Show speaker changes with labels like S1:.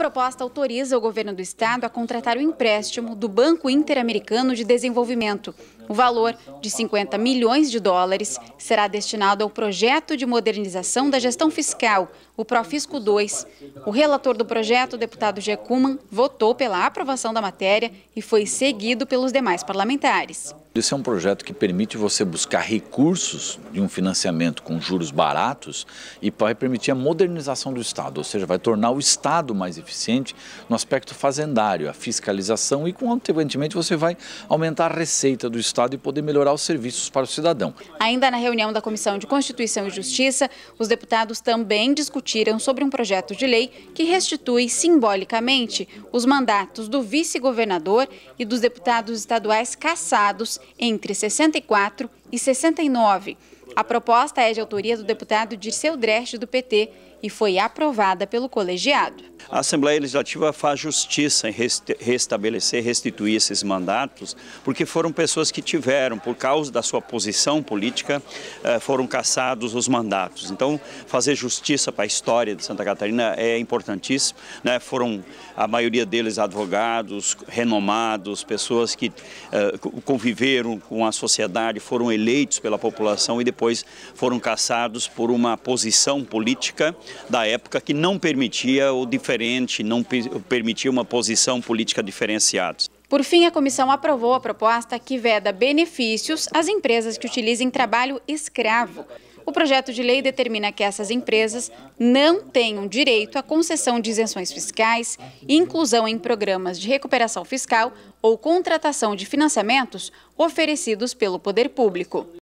S1: proposta autoriza o governo do estado a contratar o empréstimo do Banco Interamericano de Desenvolvimento, o valor de 50 milhões de dólares será destinado ao projeto de modernização da gestão fiscal, o Profisco 2. O relator do projeto, deputado Gecuman, votou pela aprovação da matéria e foi seguido pelos demais parlamentares.
S2: Esse é um projeto que permite você buscar recursos de um financiamento com juros baratos e vai permitir a modernização do Estado, ou seja, vai tornar o Estado mais eficiente no aspecto fazendário, a fiscalização e, consequentemente, você vai aumentar a receita do Estado Estado e poder melhorar os serviços para o cidadão.
S1: Ainda na reunião da Comissão de Constituição e Justiça, os deputados também discutiram sobre um projeto de lei que restitui simbolicamente os mandatos do vice-governador e dos deputados estaduais cassados entre 64 e 69. A proposta é de autoria do deputado Dirceu Dresch, do PT, e foi aprovada pelo colegiado.
S3: A Assembleia Legislativa faz justiça em restabelecer, restituir esses mandatos, porque foram pessoas que tiveram, por causa da sua posição política, eh, foram caçados os mandatos. Então, fazer justiça para a história de Santa Catarina é importantíssimo. Né? Foram, a maioria deles, advogados, renomados, pessoas que eh, conviveram com a sociedade, foram eleitos eleitos pela população e depois foram caçados por uma posição política da época que não permitia o diferente, não permitia uma posição política diferenciada.
S1: Por fim, a comissão aprovou a proposta que veda benefícios às empresas que utilizem trabalho escravo. O projeto de lei determina que essas empresas não tenham direito à concessão de isenções fiscais, inclusão em programas de recuperação fiscal ou contratação de financiamentos oferecidos pelo poder público.